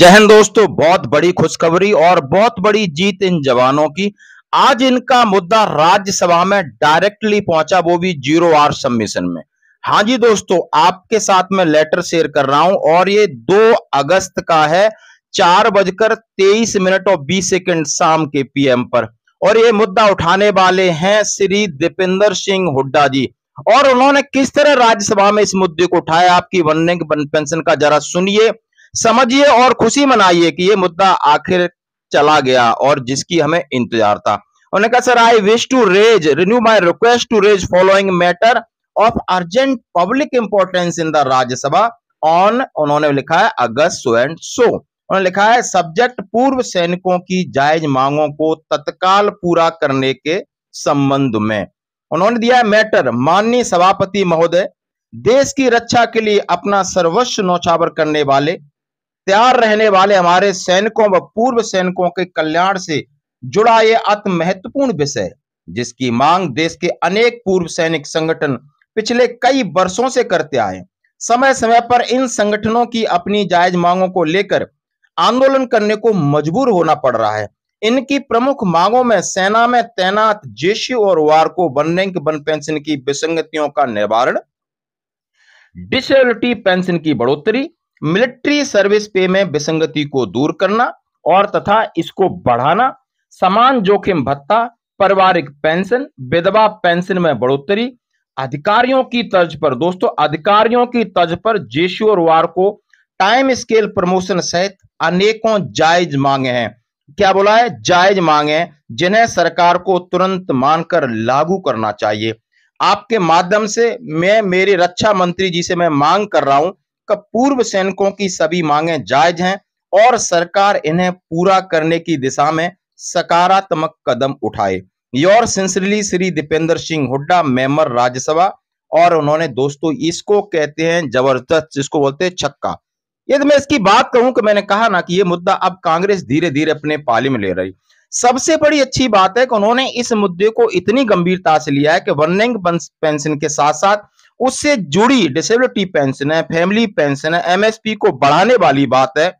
जहन दोस्तों बहुत बड़ी खुशखबरी और बहुत बड़ी जीत इन जवानों की आज इनका मुद्दा राज्यसभा में डायरेक्टली पहुंचा वो भी जीरो आर सबमिशन में हाँ जी दोस्तों आपके साथ में लेटर शेयर कर रहा हूं और ये दो अगस्त का है चार बजकर तेईस मिनट और बीस सेकंड शाम के पीएम पर और ये मुद्दा उठाने वाले हैं श्री दीपेंद्र सिंह हुड्डा जी और उन्होंने किस तरह राज्यसभा में इस मुद्दे को उठाया आपकी वन पेंशन का जरा सुनिए समझिए और खुशी मनाइए कि ये मुद्दा आखिर चला गया और जिसकी हमें इंतजार था उन्होंने कहा sir I wish to raise renew my request to raise following matter of urgent public importance in the Rajya Sabha on उन्होंने लिखा है अगस्त सो एंड सो उन्होंने लिखा है सब्जेक्ट पूर्व सैनिकों की जायज मांगों को तत्काल पूरा करने के संबंध में उन्होंने दिया है मैटर माननीय सभापति महोदय देश की रक्षा के लिए अपना सर्वस्व नौछावर करने वाले तैयार रहने वाले हमारे सैनिकों व पूर्व सैनिकों के कल्याण से जुड़ा यह अति महत्वपूर्ण विषय जिसकी मांग देश के अनेक पूर्व सैनिक संगठन पिछले कई वर्षों से करते आए समय समय पर इन संगठनों की अपनी जायज मांगों को लेकर आंदोलन करने को मजबूर होना पड़ रहा है इनकी प्रमुख मांगों में सेना में तैनात जेसी और वार को वन रैंक वन पेंशन की विसंगतियों का निवारण डिसेबिलिटी पेंशन की बढ़ोतरी मिलिट्री सर्विस पे में विसंगति को दूर करना और तथा इसको बढ़ाना समान जोखिम भत्ता पारिवारिक पेंशन विधवा पेंशन में बढ़ोतरी अधिकारियों की तर्ज पर दोस्तों अधिकारियों की तर्ज पर वार को टाइम स्केल प्रमोशन सहित अनेकों जायज मांगे हैं क्या बोला है जायज मांगे जिन्हें सरकार को तुरंत मानकर लागू करना चाहिए आपके माध्यम से मैं मेरे रक्षा मंत्री जी से मैं मांग कर रहा हूं पूर्व सैनिकों की सभी मांगें जायज हैं और सरकार इन्हें पूरा करने की दिशा में सकारात्मक कदम उठाए योर सिंसरली श्री दीपेंद्र सिंह हुड्डा मेंबर राज्यसभा और उन्होंने दोस्तों इसको कहते हैं जबरदस्त जिसको बोलते हैं छक्का यदि मैं इसकी बात कहूं कि मैंने कहा ना कि यह मुद्दा अब कांग्रेस धीरे धीरे अपने पाले में ले रही सबसे बड़ी अच्छी बात है कि उन्होंने इस मुद्दे को इतनी गंभीरता से लिया है कि वर्निंग पेंशन के साथ साथ उससे जुड़ी डिसेबिलिटी पेंशन है फैमिली पेंशन है एमएसपी को बढ़ाने वाली बात है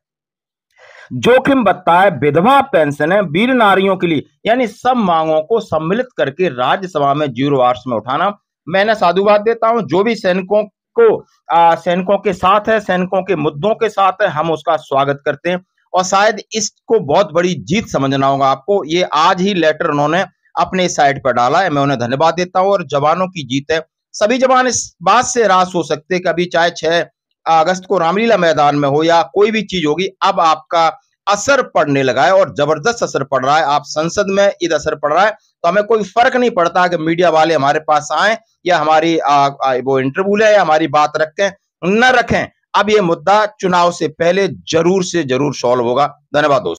जोखिम बताए विधवा पेंशन है वीर नारियों के लिए यानी सब मांगों को सम्मिलित करके राज्यसभा में जीरो आर्स में उठाना मैंने साधुवाद देता हूं जो भी सैनिकों को सैनिकों के साथ है सैनिकों के मुद्दों के साथ है हम उसका स्वागत करते हैं और शायद इसको बहुत बड़ी जीत समझना होगा आपको ये आज ही लेटर उन्होंने अपने साइड पर डाला है मैं उन्हें धन्यवाद देता हूं और जवानों की जीत है सभी जवान इस बात से रास हो सकते कभी चाहे छह अगस्त को रामलीला मैदान में हो या कोई भी चीज होगी अब आपका असर पड़ने लगा है और जबरदस्त असर पड़ रहा है आप संसद में इधर असर पड़ रहा है तो हमें कोई फर्क नहीं पड़ता कि मीडिया वाले हमारे पास आए या हमारी आ, आ, वो इंटरव्यू लें या हमारी बात रखें न रखें अब ये मुद्दा चुनाव से पहले जरूर से जरूर सॉल्व होगा धन्यवाद दोस्तों